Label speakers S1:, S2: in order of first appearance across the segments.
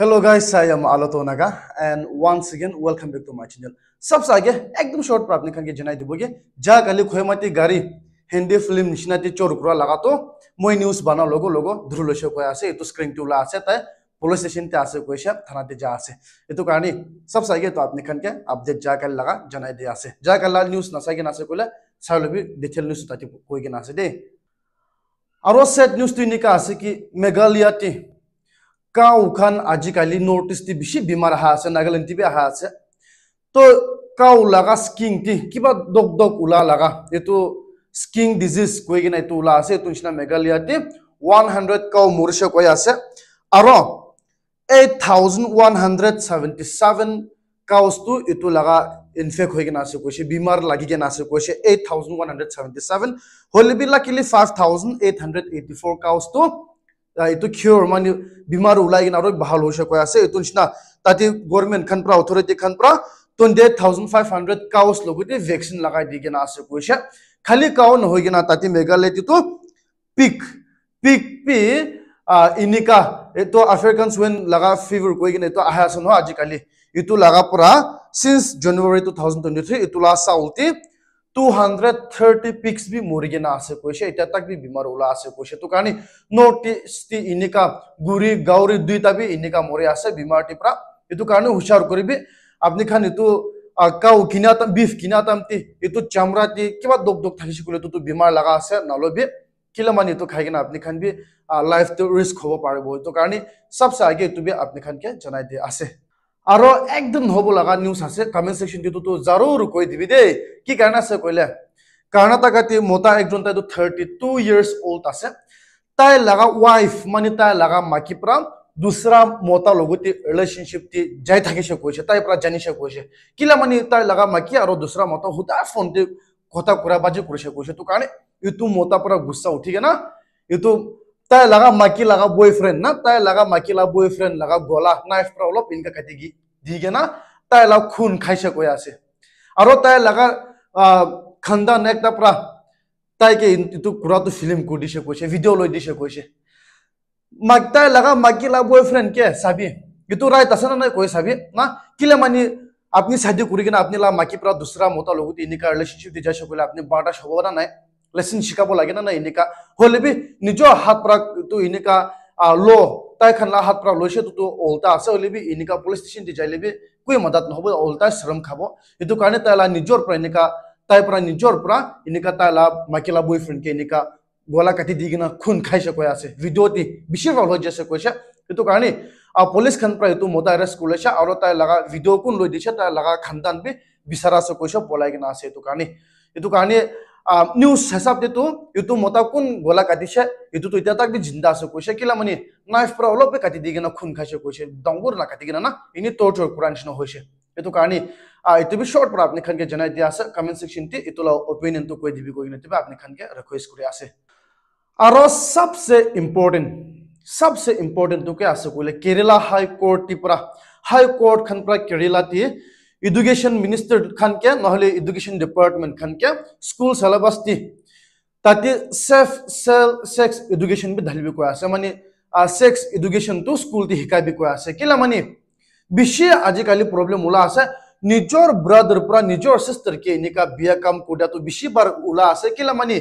S1: hello guys I am Aloto Naga and once again welcome back to my channel सबसे आगे एकदम short पर आपने खंगे जनाई दिबोगे जा कलि खोयमाती गारी हिंदी फिल्म निशनाती चोरकुरा लगा तो मोय न्यूज बना लोगो लोगो धुरलोशे को आसे इतु स्क्रीन टू ला आसे त पुलिस स्टेशन ते आसे कोशे थाना ते जा आसे इतु कहानी सबसे आगे तो आपने खंगे अपडेट जा कर लगा जनाई दे आसे जा कर ला न्यूज नसा के नसा कोले सालो भी डिटेल न्यूज ताती कोई के नसा दे आरो सेट न्यूज तो इनका आसे कि मेघालय ती কাউখান আজিকালি নর্থ ইস্টে বেশি বিমার আহা আছে নাগালেন্ড টিভি আহা আছে তো কাউ লাগা স্কিন টি কিবা দক দক উলা লাগা এইটো স্কিন ডিজিজ কয়ে কিনা এইটো ওলা আছে এইটো নিচিনা মেঘালয়াতে ওয়ান হান্ড্রেড কাউ মরিষ কয়ে আছে আর eight thousand one hundred seventy seven কাউসটো এইটো লাগা ইনফেক্ট হয়ে কিনা আছে কৈছে বিমার লাগি কিনা আছে কৈছে eight thousand one hundred seventy seven হলিবিলাকিলি five thousand eight hundred eighty four কাউসটো এইটো কিয়ৰ মানে বেমাৰ ওলাই কিনে আৰু ভাল হৈছে কৈ আছে এইটো নিচিনা তাতে গভৰ্ণমেণ্ট খান পৰা অথৰিটি খান পৰা twenty eight thousand five hundred কাউচ লগতে ভেকচিন লগাই দি কিনে আছে কৈছে খালী কাও নহৈ কিনা তাতে মেঘালয়টো পিক পিক পি ইনিকা এইটো আফ্ৰিকান চুৱেন লগা ফিভৰ কৈ কিনে এইটো আহে আছে নহয় আজিকালি এইটো লগা পৰা since January two thousand twenty three এইটো লাষ্ট চাউলটি टु हान्ड्रेड थार्टी पिक्स भी मुर्गी ना आसे कोई से इटा तक भी बीमार ओला आसे कोई से तो कहानी नोट टी इनिका गुरी गाउरी दुई तभी इनिका मोरे आसे बीमार टिपरा ये तो कहानी होशियार करी भी आपने खानी तो কাউ কিনাতাম বিফ কিনাতাম তি এতো চামড়া তি কিবা দোক দোক থাকিছে কলে তো বিমার লাগা আছে নলবি কিলা মানে তো খাই কিনা আপনি খান বি লাইফ তো রিস্ক হব পারব তো কারণে সবসে আগে তুমি আপনি খানকে জানাই দিয়ে আছে আৰু একদম নহ'ব লগা নিউজ আছে কমেণ্ট ছেকশ্যনটোতো জৰুৰ কৈ দিবি দেই কি কাৰণে আছে কৈলে কৰ্ণাটকাতে মতা একজন তাইতো থাৰ্টি টু ইয়াৰ্ছ অল্ড আছে তাই লগা ৱাইফ মানে তাই লগা মাকী পৰা দোচৰা মতা লগত ৰিলেশ্যনশ্বিপটি যাই থাকিছে কৈছে তাইৰ পৰা জানিছে কৈছে কিলা মানে তাই লগা মাকী আৰু দোচৰা মতা সুধা ফোনটো কথা কৰা বাজি কৰিছে কৈছে তো কাৰণে ইটো মতাৰ পৰা গুচা উঠি কেনে ইটো tay laga maki laga boyfriend na tay laga maki la boyfriend laga gola knife pra olop inka katigi dige na tay la khun khaisa koi ase aro tay laga khanda nekta pra তাই কে ইন্তু কুরা তো film কো দিছে কইছে video লই দিছে কইছে মাক তাই লাগা মাকি লা বয়ফ্রেন্ড কে সাবি কিন্তু রাইট আছে না কই সাবি না কিলে মানে আপনি সাহায্য করি কিনা আপনি লা মাকি প্রা দুসরা মতা লগতে ইনিকা রিলেশনশিপ দিয়ে যাই সকলে আপনি বাটা সম্ভাবনা নাই লেচন শিকাব লাগে না না এনেকা হলে বি নিজৰ হাত পৰা তো এনেকা ল তাইখন লা হাত পৰা লৈছে তোৰ অল্টা আছে হলে বি এনেকা পুলিচ ষ্টেচন দি যায় বি কোনো মদত নহ'ব অল্টাই শ্ৰম খাব সেইটো কাৰণে তাইলা নিজৰ পৰা এনেকা তাইৰ পৰা নিজৰ পৰা এনেকা তাইলা মাইকেলা বয়ফ্ৰেণ্ডকে এনেকা গলা কাটি দি কিনে খুন খাইছে কৈ আছে ভিডিঅ' দি বেছি ৰল হৈ যাছে কৈছে সেইটো কাৰণে আৰু পুলিচখন পৰা সেইটো মদা এৰেষ্ট কৰিছে আৰু তাই লগা ভিডিঅ' কোন লৈ দিছে তাই লগা খানদান বি বিচাৰ আছে কৈছে পলাই কিনে আছে সেইটো কাৰণে সেইটো কাৰণে নিউজ হিচাপ দিটো ইটো মতা কোন গলা কাটিছে ইটোতো এতিয়া তাক জিন্দা আছে কৈছে কিলা মানে নাইফ পৰা অলপে কাটি দি কিনে খুন খাইছে কৈছে ডঙ্গৰ না কাটি কিনে না এনেই তৰ্চৰ কৰাৰ নিচিনা হৈছে এইটো কাৰণে এইটো বি শ্বৰ্ট পৰা আপুনি খানকে জনাই দিয়া আছে কমেণ্ট ছেকশ্যনটি এইটোলা অপিনিয়নটো কৈ দিবি কৈ কিনে আপুনি খানকে ৰিকুৱেষ্ট কৰি আছে আৰু চবচে ইম্পৰ্টেণ্ট চবচে ইম্পৰ্টেণ্টটোকে আছে কৈলে কেৰেলা হাই কৰ্টটিৰ পৰা হাই কৰ্টখন পৰা কেৰেলাটিয়ে इडुकेशन मिनिस्टर खान के ना इडुकेशन डिपार्टमेंट खान के स्कूल सिलेबस ताते सेफ सेल सेक्स इडुकेशन भी धल भी कोया से माने सेक्स इडुकेशन तो स्कूल ती हिका भी कोया से किला माने बिशे आज कल प्रॉब्लम उला आसे निजोर ब्रदर पुरा निजोर सिस्टर के निका बिया काम कोडा तो बिशे बार उला आसे किला माने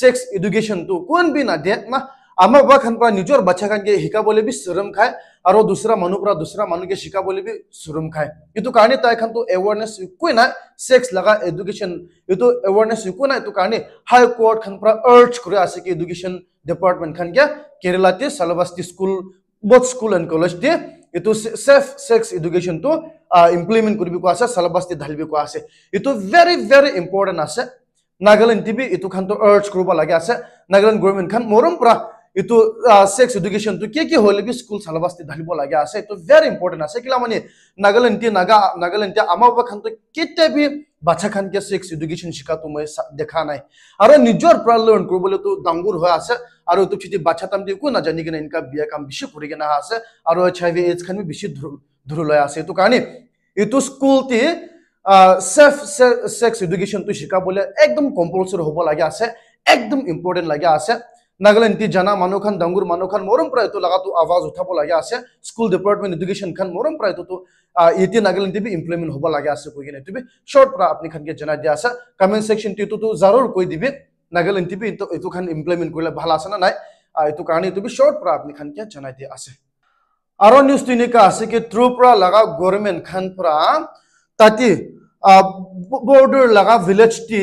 S1: सेक्स इडुकेशन तो कोन भी देत ना আমাৰ বাবা নিজৰ বাচ্ছা খানকে শিকাবলৈ বি চুৰম খায় আৰু দোচৰা মানুহ পৰা দুচৰা মানুহকে শিকাবলৈ বি চুৰম খায় এইটো কাৰণে তাই খানটো এৱাৰনেছ একোৱেই নাই চেক্স লগা এডুকেশ্যন এইটো এৱাৰনেছ একোৱেই নাই এইটো কাৰণে হাই কোৰ্ট খান পৰা আৰ্চ কৰি আছে কি এডুকেশ্যন ডিপাৰ্টমেণ্ট খানকে কেৰেলাতে চেলেবাছটি school but school and college দিয়ে এইটো চেফ চেক্স এডুকেশ্যনটো ইমপ্লিমেণ্ট কৰিব কোৱা আছে চেলেবাছটি ঢালিব কোৱা আছে এইটো ভেৰি ভেৰি ইম্পৰ্টেণ্ট আছে নাগালেণ্ড টিভি এইটো খানটো আৰ্চ কৰিব লাগে আছে নাগালেণ্ড গভৰ্ণমেণ্ট খান মৰম পৰা এইটো চেক্স এডুকেশ্যনটো কি কি হ'লে কি স্কুল চেলেবাছ ঢালিব লাগে আছে এইটো ভেৰি ইম্পৰ্টেণ্ট আছে কিলা মানে নাগালেণ্ড নাগা নাগালেণ্ড আমাৰ বাবে কেতিয়া বি বাচ্চা খানকে চেক্স এডুকেশ্যন শিকাটো মই দেখা নাই আৰু নিজৰ পৰা লৰ্ণ কৰিবলৈতো ডাঙৰ হৈ আছে আৰু এইটো যদি বাচ্চা তাম দি একো নাজানি কিনে এনেকুৱা বিয়া কাম বেছি কৰি কিনে আছে আৰু এইচ আই ভি এইডছ খান বেছি ধৰুলৈ আছে এইটো কাৰণে এইটো স্কুলটি চেফ চেক্স এডুকেশ্যনটো শিকাবলৈ একদম কম্পালচৰি হ'ব লাগে আছে একদম ইম্পৰ্টেণ্ট লাগে আছে नागालैंड ती जाना मानो खान डांगुर मानु खान मोरम प्राय तो लगा तो आवाज उठा बोला या से स्कूल डिपार्टमेंट एजुकेशन खान मोरम प्राय तो तो ये नागालैंड भी इम्प्लीमेंट होबा लगे आसे कोई नहीं तो भी शॉर्ट प्रा अपनी खान के जना दिया आसे कमेंट सेक्शन ती तो तो जरूर कोई दिबे नागालैंड भी तो इतो खान इम्प्लीमेंट कोला भला आसे ना ना इतो कारण तो भी शॉर्ट प्रा अपनी खान के जना दिया आसे आरो न्यूज तिने का आसे के त्रुपुरा लगा गवर्नमेंट खान प्रा ताती बॉर्डर लगा विलेज टी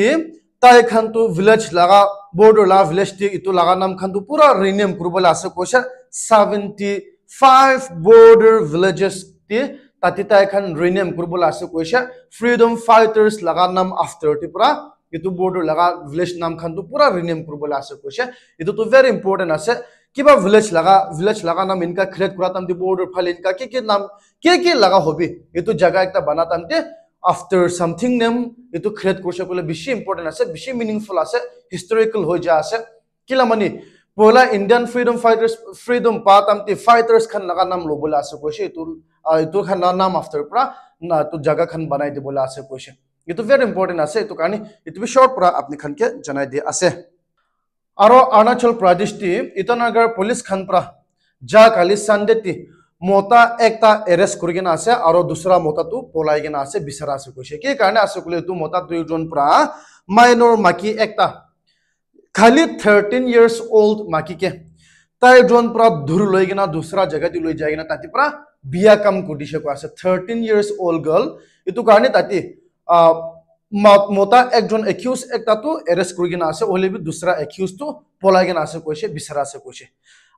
S1: ताई खान तो विलेज लगा বৰ্ডৰ লাভ লিষ্ট ইটো লগা নামখনটো পুৰা ৰিনেম কৰিবলৈ আছে কৈছে ছেভেণ্টি ফাইভ বৰ্ডৰ ভিলেজেছ টি তাতে তাই এখন ৰিনেম কৰিবলৈ আছে কৈছে ফ্ৰীডম ফাইটাৰ্ছ লগা নাম আফটাৰ পৰা এইটো বৰ্ডৰ লগা ভিলেজ নামখনটো পুৰা ৰিনেম কৰিবলৈ আছে কৈছে এইটোতো ভেৰি ইম্পৰ্টেণ্ট আছে কিবা ভিলেজ লগা ভিলেজ লগা নাম এনেকুৱা ক্ৰিয়েট কৰা তামতে বৰ্ডৰ ফালে এনেকুৱা কি কি নাম কি কি লগা হবি এইটো জেগা এটা বনা তামতে আফটাৰ চামথিং নেম এইটো ক্ৰিয়েট কৰিছে বোলে বেছি ইম্পৰ্টেণ্ট আছে বেছি মিনিংফুল আছে হিষ্টৰিকেল হৈ যোৱা আছে কিলা মানে পহিলা ইণ্ডিয়ান ফ্ৰীডম ফাইটাৰ্ছ ফ্ৰীডম পাত আমি ফাইটাৰ্ছ খান লগা নাম ল'বলৈ আছে কৈছে এইটো এইটো খান নাম আফটাৰ পৰা এইটো জেগা খান বনাই দিবলৈ আছে কৈছে এইটো ভেৰি ইম্পৰ্টেণ্ট আছে এইটো কাৰণে এইটো বিষয়ৰ পৰা আপুনি খানকে জনাই দিয়া আছে আৰু অৰুণাচল প্ৰদেশ টি ইটানগৰ পুলিচ খান পৰা যা কালি চানডে টি মতা একটা এরেস্ট করি আছে আর দূসরা মতাটু পলাই কিনা আছে বিচার আছে কইছে কি কারণে আছে কলে তো মতা দুইজন পরা মাইনর মাকি একটা খালি থার্টিন ইয়ার্স ওল্ড মাকিকে তাই জন পরা ধুর লই কিনা দূসরা জায়গা লই যায় কিনা তাতে পরা বিয়া কাম করিছে কয়ে আছে থার্টিন ইয়ার্স ওল্ড গার্ল এটু কারণে তাতে মতা একজন একিউজ একটা তো এরেস্ট করি কিনা আছে হলেবি দূসরা একিউজ তো পলাই কিনা আছে কইছে বিচার আছে কইছে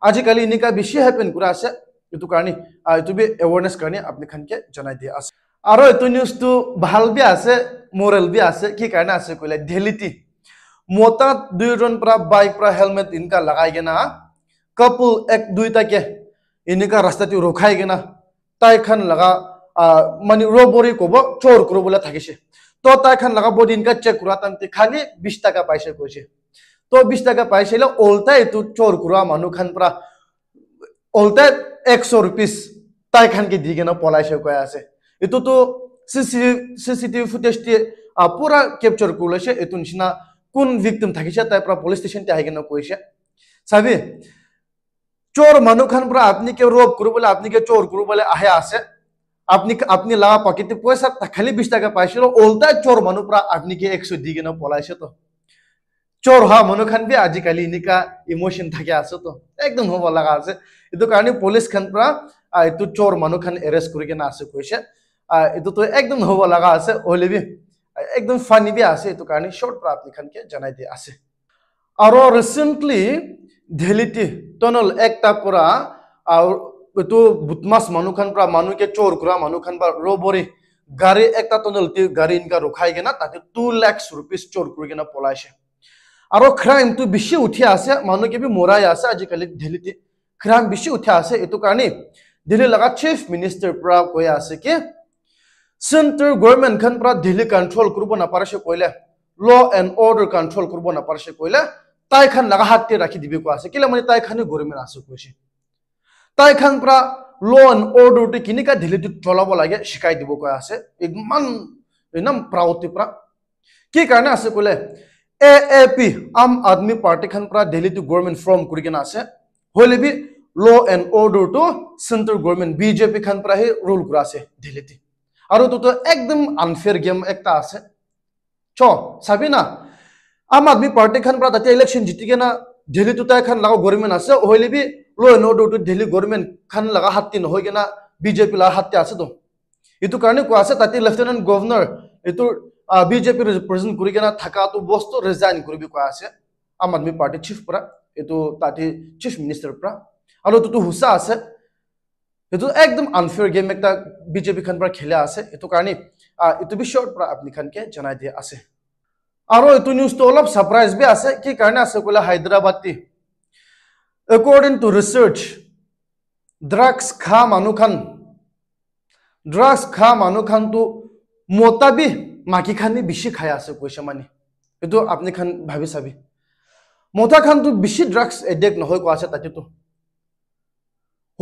S1: আজিকালি এনেকা বেশি হ্যাপেন করে আছে এইটো কাৰণে এইটো বি এৱাৰনেছ কাৰণে আপুনি খানকে জনাই দিয়া আছে আৰু এইটো নিউজটো ভাল বি আছে মৰেল বি আছে কি কাৰণে আছে কলে ডেলিটি মতা দুয়োজন পৰা বাইক পৰা হেলমেট এনেকুৱা লগাই কিনা কাপোৰ এক দুইটাকে এনেকুৱা ৰাস্তাটো ৰখাই কিনা তাইখন লগা মানে ৰবৰি ক'ব চোৰ কৰো বোলে থাকিছে তো তাইখন লগা বডি এনেকুৱা চেক কৰা তাহাঁতি খালি বিশ টকা পাইছে কৈছে তো বিশ টকা পাইছিলে অল্টাই এইটো চোৰ কৰোৱা মানুহখন পৰা ઓલતે એકસો રૂપીસ તાઈ ખાન કે દીગેના પોલાઈ છે કયા છે એ તો તો સીસીટીવી ફૂટેજ পুরা ক্যাপচার করলেছে এত নিচিনা কোন ভিকটিম থাকিছে তাই পুরা পুলিশ স্টেশনতে আহি কেন কইছে সাবি চোর মানু খান পুরা আপনি কে রোপ করু বলে আপনি কে চোর করু বলে আহে আছে আপনি আপনি লাভ পকেটে পয়সা খালি বিশ টাকা পাইছিল ওলতা চোর মানু পুরা আপনি কে একশো দি কেন পলাইছে তো চোর হওয়া মানুহ খান বি আজিকালি এনেকা ইমোশন থাকে আছে তো একদম হব লাগা আছে এইটো কাৰণে পুলিচ খান পৰা এইটো চোৰ মানুহখন এৰেষ্ট কৰি কিনে আছে কৈছে এইটোতো একদম হ'ব লগা আছে হ'লে বি একদম ফানি বি আছে এইটো কাৰণে শ্বৰ্ট পৰা আপনিখনকে জনাই দিয়া আছে আৰু ৰিচেণ্টলি ঢেলিটি টনল একটা পৰা এইটো বুটমাছ মানুহখন পৰা মানুহকে চোৰ কৰা মানুহখন পৰা ৰবৰি গাড়ী একটা টনল গাড়ী এনেকুৱা ৰখাই কিনে তাতে টু লেক্স ৰুপিজ চোৰ কৰি কিনে পলাইছে আৰু ক্ৰাইমটো বেছি উঠি আছে মানুহকে বি মৰাই আছে আজিকালি ঢেলিটি ঘ্ৰাম বেছি উঠা আছে এইটো কাৰণে দিল্লী লগা চিফ মিনিষ্টাৰ পৰা কৈ আছে কি চেণ্ট্ৰেল গভৰ্ণমেণ্টখন পৰা দিল্লী কণ্ট্ৰল কৰিব নাপাৰিছে কৈলে ল এণ্ড অৰ্ডাৰ কণ্ট্ৰল কৰিব নাপাৰিছে কৈলে তাইখন লগা হাতে ৰাখি দিব কোৱা আছে কেলে মানে তাইখনে গভৰ্ণমেণ্ট আছে কৈছে তাইখন পৰা ল এণ্ড অৰ্ডাৰটো কেনেকৈ দিল্লীটো চলাব লাগে শিকাই দিব কোৱা আছে ইমান একদম প্ৰাউতি পৰা কি কাৰণে আছে কলে এ এ পি আম আদমি পাৰ্টীখন পৰা দিল্লীটো গভৰ্ণমেণ্ট ফৰ্ম কৰি কিনে আছে হ'লে বি লো এণ্ড অৰ্ডাৰটো চেণ্ট্ৰেল গভৰ্ণমেণ্ট বিজেপি খান প্ৰায় ৰোল কৰা আছে দিল্লীতে আৰু তোতো একদম আনফেয়াৰ গেম এটা আছে চ চাবি না আম আদমী পাৰ্টী খান পৰা তাতে ইলেকশ্যন জিতি কেনে দিল্লীটোতে এখন লগা গভৰ্ণমেণ্ট আছে হ'লে বি লো এণ্ড অৰ্ডাৰটো দিল্লী গভৰ্ণমেণ্ট খান লগা হাতী নহয় কেনে বিজেপি লগা হাতী আছেতো এইটো কাৰণে কোৱা আছে তাতে লেফটেনেণ্ট গভৰ্ণৰ এইটোৰ বিজেপি ৰিপ্ৰেজেণ্ট কৰি কেনে থকাটো বস্তু ৰিজাইন কৰিবি কোৱা আছে আম আদমী পাৰ্টীৰ চিফ পৰা এইটো তাতে চিফ মিনিষ্টাৰ পৰা আৰু এইটোতো সুচা আছে এইটো একদম আনফেয়াৰ গেম এটা বিজেপি খান পৰা খেলা আছে এইটো কাৰণে এইটো বিষয়ৰ পৰা আপুনি খানকে জনাই দিয়া আছে আৰু এইটো নিউজটো অলপ ছাৰপ্ৰাইজ বি আছে কি কাৰণে আছে কয়লা Hyderabadi according to research drugs খা মানুহ খান ড্ৰাগছ খা মানুহ খানটো মতাবি বি খানি বেছি খাই আছে কৈছে মানে এইটো আপুনি খান ভাবি চাবি মতা খানটো বেছি ড্ৰাগছ এডিক্ট নহয় কোৱা আছে তাতেতো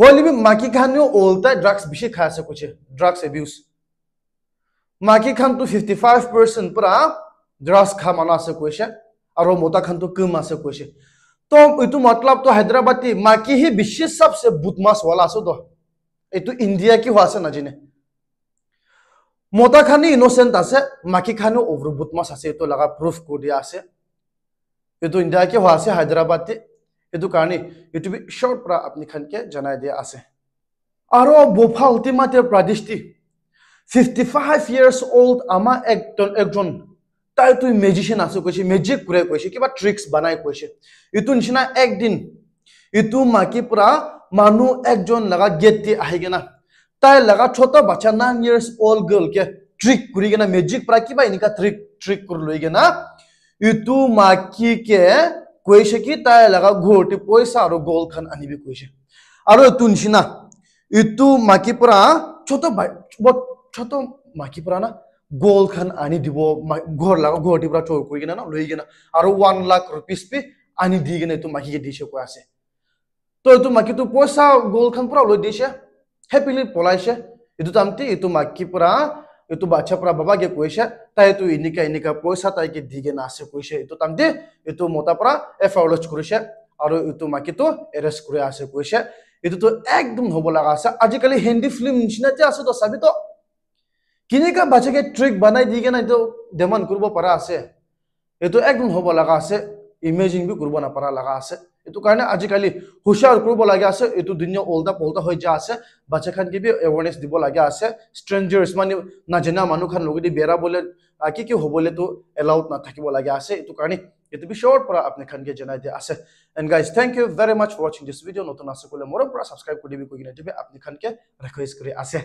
S1: होली भी माकी खान ने ओलता ड्रग्स बेसि खा सकुचे ड्रग्स एब्यूज माकी खान तो फिफ्टी फाइव परसेंट पूरा ड्रग्स खा माना सकुचे और मोता खान तो कम आ सकुचे तो यू मतलब तो हैदराबाद की माकी ही विश्व सबसे बुतमास वाला आसो तो यू इंडिया की हुआ से ना जिन्हें मोता खान ही इनोसेंट आसे माकी खान ओवर बुतमास आसे तो लगा प्रूफ को दिया आसे यू इंडिया की हुआ से हैदराबाद ಇದು কারণে ইউটিউব ಬಿ ಶಾರ್ಟ್ ಪ್ರ ಅಪ್ನಿ ಖನ್ಕೆ ಜನಾಯ್ದೆ ಆಸೆ আরো বোফাল তিমাতে প্রাদিষ্টি ফিফটি ফাইভ ইয়ার্স ওল্ড আমার একজন একজন তাই তুই মেজিশিয়ান আছো কৈছে মেজিক করে কৈছে কিবা ট্ৰিক্স বনাই কৈছে ইটো নিচিনা একদিন ইটু মাকি পুরা মানুহ একজন লাগা গেট দিয়ে আহি কিনা তাই লাগা ছোট বাচ্চা নাইন ইয়ার্স ওল্ড গার্ল কে ট্রিক করি কিনা মেজিক পুরা কিবা এনেকা ট্রিক ট্রিক করে লই লৈ ইটু মাকি কে কৈছে কি তাই লগা ঘৰতে পইচা আৰু গোল খান আনিবি কৈছে আৰু এইটো নিচিনা ইটো মাকী পৰা ছত ছত মাকী পৰা না গল খান আনি দিব ঘৰ লগা ঘৰতে পৰা থৈ কৰি কিনে ন লৈ কিনা আৰু ওৱান লাখ ৰুপিছ পি আনি দি কিনে এইটো মাকীকে দিছে কৈ আছে তো এইটো মাকীটো পইচা গল খান পৰা লৈ দিছে হেপিলি পলাইছে এইটো তামতি এইটো মাকী পৰা itu baca pra baba ge kuesha ta itu ini ka ini ka kuesha ta ke di ge nase kuesha itu tam de itu mota pra e faulos kuresha aru itu maki tu eres kure ase kuesha itu tu ek dum hobo laga ase aji kali hindi film nishina te ase to sabi to kini ka baca ge trick banai di ge na itu deman kurbo para ase itu ek dum hobo laga ase imaging bi kurbo na para laga ase এইটো কাৰণে আজিকালি হুচিয়াৰ কৰিব লাগে আছে এইটো দুনিয়া অল্টা পল্টা হৈ যোৱা আছে বাচ্চাখান কিবি এৱাৰনেছ দিব লাগে আছে ষ্ট্ৰেঞ্জাৰ্ছ মানে নাজানা মানুহখান লগতে বেৰাবলৈ কি কি হ'বলৈতো এলাউড নাথাকিব লাগে আছে এইটো কাৰণে এইটো বিষয়ৰ পৰা আপুনি খানকে জনাই দিয়া আছে and guys thank you very much for ৱাচিং দিছ ভিডিঅ' নতুন আছে ক'লে মোৰৰ পৰা ছাবস্ক্ৰাইব কৰি দিবি কৈ কিনে দিবি আপুনি খানকে ৰেকুৱেষ্ট কৰি আছে